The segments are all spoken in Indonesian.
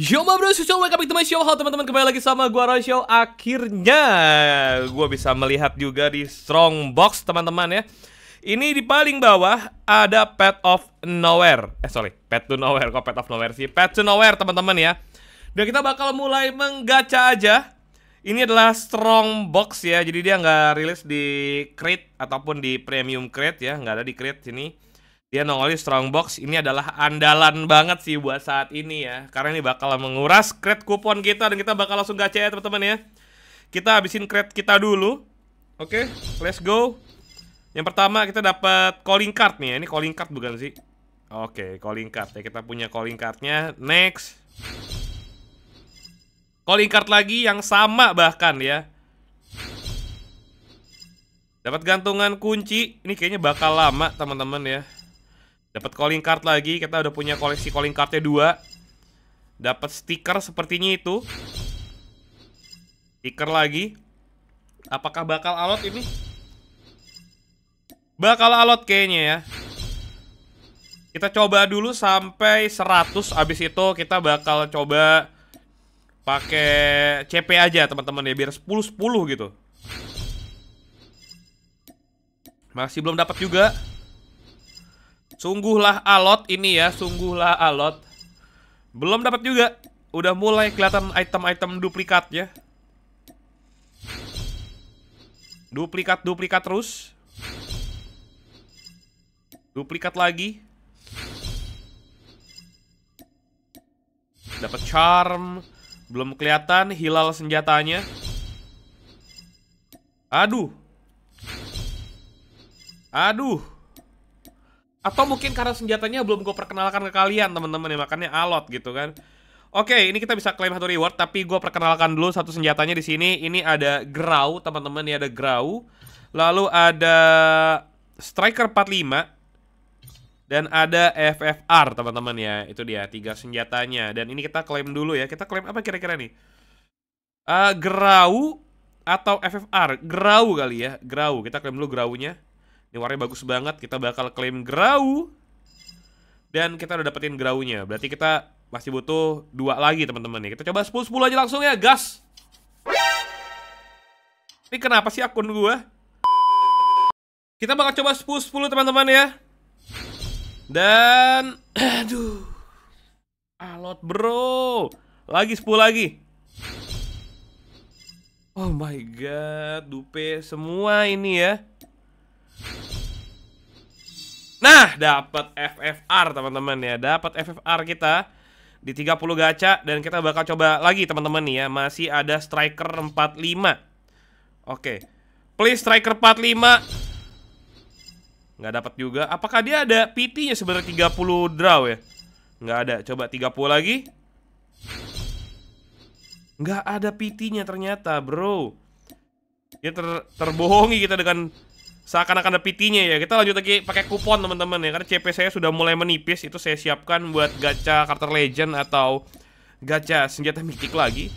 Yo ma bro, so welcome back to my show Halo teman-teman, kembali lagi sama gua Show. Akhirnya gua bisa melihat juga di strong box teman-teman ya Ini di paling bawah ada Pet of Nowhere Eh sorry, Pet to Nowhere, kok Pet of Nowhere sih Pet to Nowhere teman-teman ya Dan kita bakal mulai menggaca aja Ini adalah strong box ya Jadi dia nggak rilis di crate ataupun di premium crate ya Nggak ada di crate sini dia nongolnya strong box ini adalah andalan banget sih buat saat ini ya. Karena ini bakal menguras kred kupon kita dan kita bakal langsung gacha ya teman-teman ya. Kita habisin kred kita dulu. Oke, okay, let's go. Yang pertama kita dapat calling card nih ya. Ini calling card bukan sih? Oke, okay, calling card ya. Kita punya calling cardnya. Next. Calling card lagi yang sama bahkan ya. Dapat gantungan kunci. Ini kayaknya bakal lama teman-teman ya. Dapat calling card lagi, kita udah punya koleksi calling cardnya dua. Dapat stiker sepertinya itu. Stiker lagi. Apakah bakal alot ini? Bakal alot kayaknya ya. Kita coba dulu sampai 100 abis itu kita bakal coba pakai CP aja teman-teman ya biar 10 10 gitu. Masih belum dapat juga. Sungguhlah alot ini ya, sungguhlah alot. Belum dapat juga. Udah mulai kelihatan item-item duplikat ya. Duplikat-duplikat terus. Duplikat lagi. Dapat charm. Belum kelihatan hilal senjatanya. Aduh. Aduh. Atau mungkin karena senjatanya belum gue perkenalkan ke kalian teman-teman ya makanya alot gitu kan. Oke, ini kita bisa klaim satu reward tapi gue perkenalkan dulu satu senjatanya di sini. Ini ada Grau teman-teman ya ada Grau. Lalu ada Striker 45 dan ada FFR teman-teman ya. Itu dia tiga senjatanya dan ini kita klaim dulu ya. Kita klaim apa kira-kira nih? Uh, Grau atau FFR? Grau kali ya, Grau. Kita klaim dulu Graunya. Ini warnanya bagus banget, kita bakal klaim Grau. Dan kita udah dapetin Graunya. Berarti kita masih butuh dua lagi teman-teman nih. Kita coba 10-10 aja langsung ya, gas. Ini kenapa sih akun gua? Kita bakal coba 10-10 teman-teman ya. Dan aduh. Alot bro. Lagi 10 lagi. Oh my god, dupe semua ini ya. Nah, dapat FFR teman-teman ya. Dapat FFR kita di 30 gacha dan kita bakal coba lagi teman-teman nih ya. Masih ada striker 45. Oke. Please striker 45. Nggak dapat juga. Apakah dia ada PT-nya sebenarnya 30 draw ya? Nggak ada. Coba 30 lagi. Nggak ada PT-nya ternyata, bro. Dia ter terbohongi kita dengan seakan-akan ada pitinya ya. Kita lanjut lagi pakai kupon teman-teman ya karena CP saya sudah mulai menipis. Itu saya siapkan buat gacha Carter Legend atau gacha senjata mitik lagi.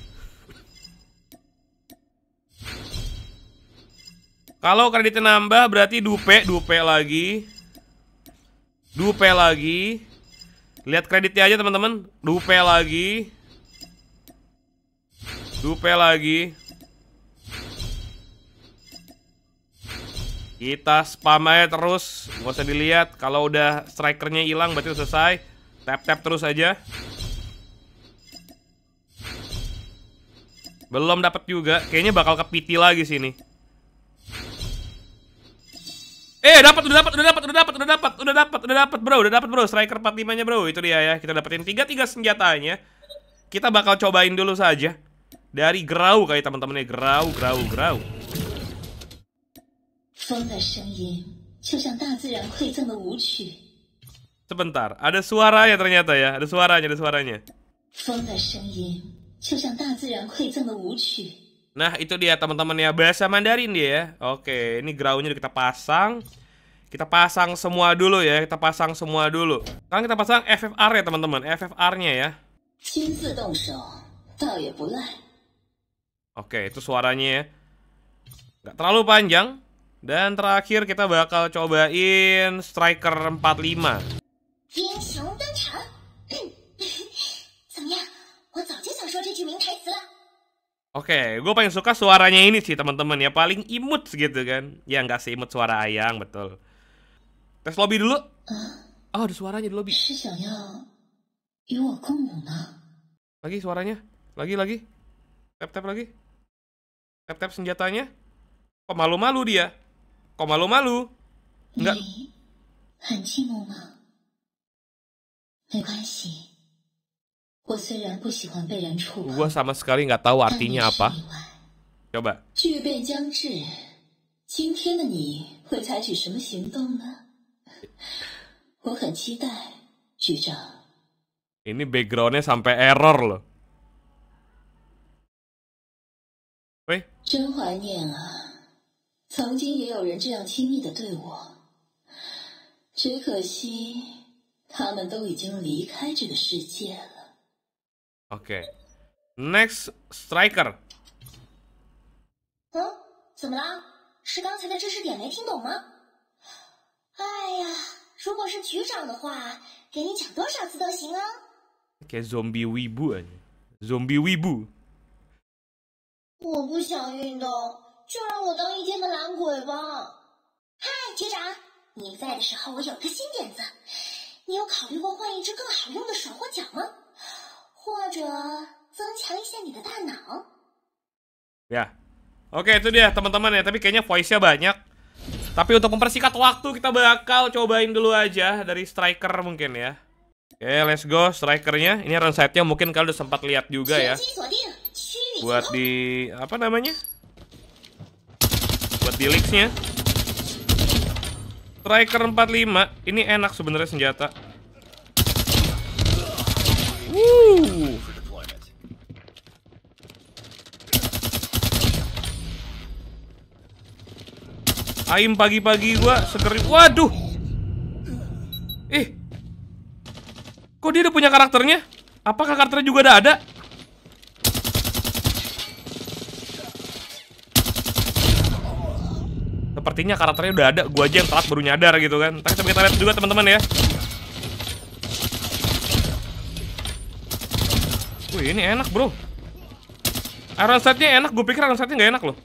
Kalau kreditnya nambah berarti dupe, dupe lagi. Dupe lagi. Lihat kreditnya aja teman-teman. Dupe lagi. Dupe lagi. Kita spam aja terus, gak usah dilihat. Kalau udah strikernya hilang berarti udah selesai. Tap tap terus aja. Belum dapat juga, kayaknya bakal kepiti lagi sini. Eh, dapat udah dapat udah dapat udah dapat udah dapat udah dapat udah dapat bro, udah dapat bro striker 45-nya bro. Itu dia ya. Kita dapetin tiga tiga senjatanya. Kita bakal cobain dulu saja. Dari Grau kayak teman-temannya Grau, Grau, Grau. 风的声音就像大自然馈赠的舞曲。Sebentar, ada suara suaranya ternyata ya, ada suaranya, ada suaranya. Nah itu dia teman-teman ya bahasa Mandarin dia. Ya. Oke, ini groundnya kita pasang. Kita pasang semua dulu ya, kita pasang semua dulu. Sekarang kita pasang FFR ya teman-teman, FFR-nya ya. Oke, itu suaranya ya. Nggak terlalu panjang, dan terakhir kita bakal cobain striker 45. Oke, okay, gue paling suka suaranya ini sih teman-teman ya paling imut gitu kan. Ya nggak sih imut suara ayang betul. Tes lobby dulu. Oh, ada suaranya di lobby. Lagi suaranya, lagi lagi. Tap tap lagi. Tap tap senjatanya. Kok malu-malu dia? Kok malu-malu? Enggak. Gua sama sekali nggak tahu artinya apa. Coba. Ini backgroundnya sampai error loh. 真怀念啊。曾经也有人这样亲密的对我，只可惜他们都已经离开这个世界了。OK，next striker。嗯，怎么了？是刚才的知识点没听懂吗？哎呀，如果是局长的话，给你讲多少次都行啊。k zombie we b o zombie we b o 我不想运动。就让我当一天的懒鬼吧。嗨，局长，你在的时候我有个新点子，你有考虑过换一只更好用的手或脚吗？或者增强一下你的大脑？Ya, oke okay, itu dia teman-teman ya. Tapi kayaknya voice-nya banyak. Tapi untuk mempersingkat waktu kita bakal cobain dulu aja dari striker mungkin ya. Oke, okay, let's go strikernya. Ini runsetnya mungkin kalian udah sempat lihat juga ya. Buat di apa namanya? Felixnya. Striker 45. Ini enak sebenarnya senjata. Ayo Aim pagi-pagi gua seger. Waduh. Eh. Kok dia udah punya karakternya? Apakah karakternya juga udah ada? Sepertinya karakternya udah ada, gua aja yang telat baru nyadar gitu kan. Tapi coba kita lihat juga teman-teman ya. Wih, ini enak, Bro. Iron setnya enak, gua pikir Iron setnya nggak enak loh.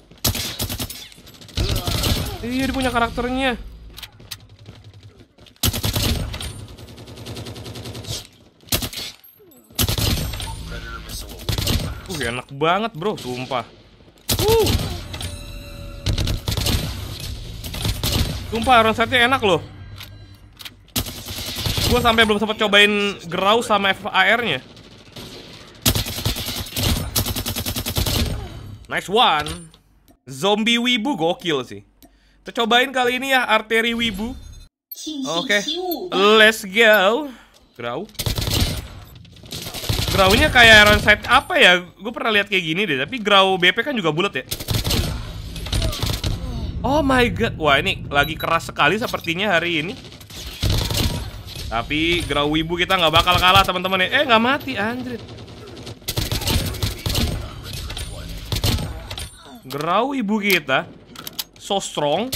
Iya, dia punya karakternya. Uh, enak banget, Bro, sumpah. Uh. Sumpah iron setnya enak loh. Gue sampai belum sempat cobain gerau sama FAR-nya. Nice one. Zombie Wibu gokil sih. Kita cobain kali ini ya arteri Wibu. Oke. Okay. Let's go. Grau. nya kayak iron sight apa ya? Gue pernah lihat kayak gini deh, tapi grau BP kan juga bulat ya. Oh my god. Wah, ini lagi keras sekali sepertinya hari ini. Tapi Grau ibu kita nggak bakal kalah, teman-teman ya. Eh, nggak mati, anjir. Grau ibu kita so strong.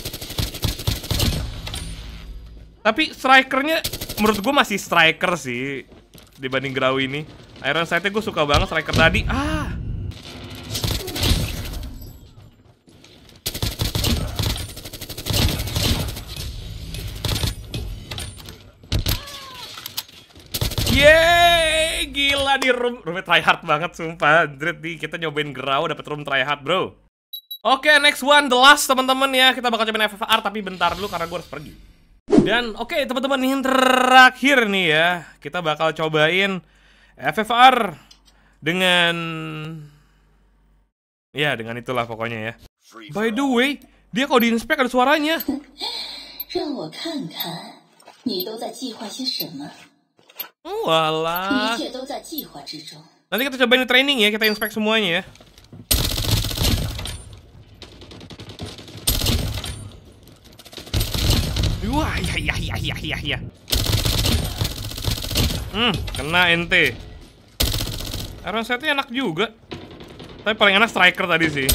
Tapi strikernya menurut gue masih striker sih dibanding Grau ini. Iron Sight-nya gue suka banget striker tadi. Ah, roomnya hard banget sumpah. Anjrit nih kita nyobain gerau dapat room try hard Bro. Oke, okay, next one the last teman-teman ya. Kita bakal cobain FFR tapi bentar dulu karena gue harus pergi. Dan oke okay, teman-teman yang terakhir nih ya. Kita bakal cobain FFR dengan ya dengan itulah pokoknya ya. By the way, dia kalau diinspek ada suaranya. 让我看看，你都在计划些什么。Walah. Oh, Nanti kita cobain training ya, kita inspect semuanya ya. Wah, ya ya ya ya ya ya. Hmm, kena NT. Iron setnya enak juga. Tapi paling enak striker tadi sih.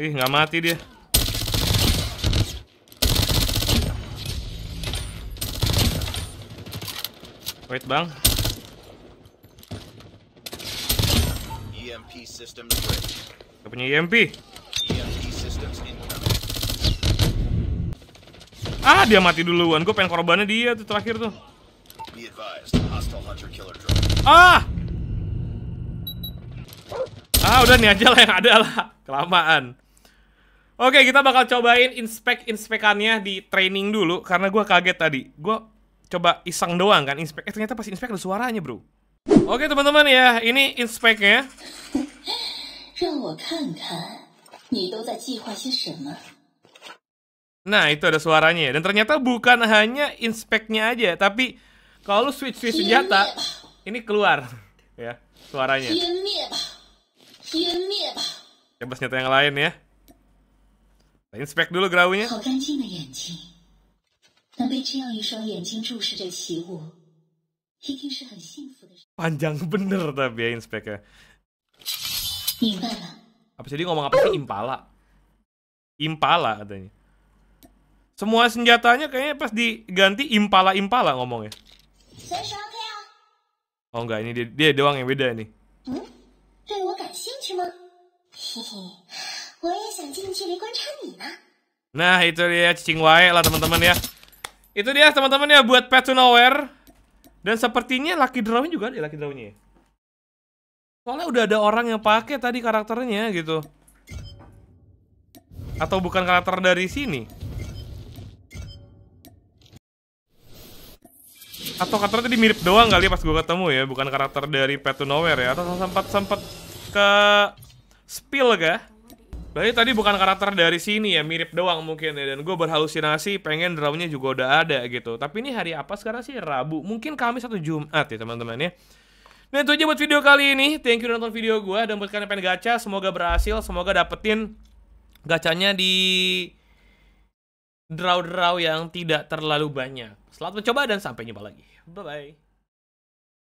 Ih, nggak mati dia. Wait, Bang. E EMP Gak punya e e EMP. Ah, dia mati duluan. Gue pengen korbannya dia tuh terakhir tuh. Ah! Ah, udah nih aja lah yang ada lah. Kelamaan. Oke, kita bakal cobain inspek-inspekannya di training dulu karena gua kaget tadi. Gua coba iseng doang kan inspek. Eh ternyata pas inspek ada suaranya, Bro. Oke, teman-teman ya, ini inspeknya. Nah, itu ada suaranya. Dan ternyata bukan hanya inspeknya aja, tapi kalau switch-switch senjata, ini keluar ya suaranya. Coba senjata yang lain ya. Inspek dulu gerawunya. Panjang bener tapi ya inspeknya. Apa sih dia ngomong apa sih impala? Impala katanya. Semua senjatanya kayaknya pas diganti impala-impala ngomongnya. Oh enggak, ini dia, dia doang yang beda nih. Hmm? nah itu dia cacing wae lah teman-teman ya. Itu dia teman-teman ya buat pet to nowhere. Dan sepertinya lucky draw juga ada ya, lucky draw-nya. Ya? Soalnya udah ada orang yang pakai tadi karakternya gitu. Atau bukan karakter dari sini? Atau karakter tadi mirip doang kali ya pas gue ketemu ya, bukan karakter dari Pet to Nowhere ya? Atau sempat sempat ke spill kah? Berarti tadi bukan karakter dari sini ya, mirip doang mungkin ya. Dan gue berhalusinasi pengen drawnya juga udah ada gitu. Tapi ini hari apa sekarang sih? Rabu. Mungkin Kamis atau Jumat ya teman-teman ya. Dan itu aja buat video kali ini. Thank you udah nonton video gue. Dan buat kalian yang pengen gacha, semoga berhasil. Semoga dapetin gacanya di draw-draw yang tidak terlalu banyak. Selamat mencoba dan sampai jumpa lagi. Bye-bye.